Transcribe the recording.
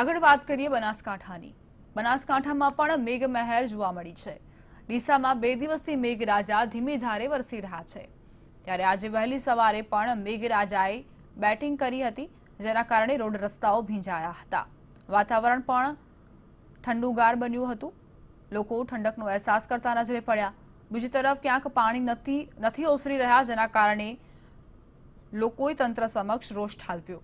આગળ વાત કરીએ બનાસકાંઠાની બનાસકાંઠામાં પણ મેઘ મહેર જોવા મળી છે ડીસામાં બે દિવસથી મેઘરાજા ધીમી ધારે વરસી રહ્યા છે ત્યારે આજે વહેલી સવારે પણ મેઘરાજાએ બેટિંગ કરી હતી જેના કારણે રોડ રસ્તાઓ ભીંજાયા હતા વાતાવરણ પણ ઠંડુગાર બન્યું હતું લોકો ઠંડકનો અહેસાસ કરતા નજરે પડ્યા બીજી તરફ ક્યાંક પાણી નથી નથી ઓસરી રહ્યા જેના કારણે લોકોએ તંત્ર સમક્ષ રોષ ઠાલવ્યો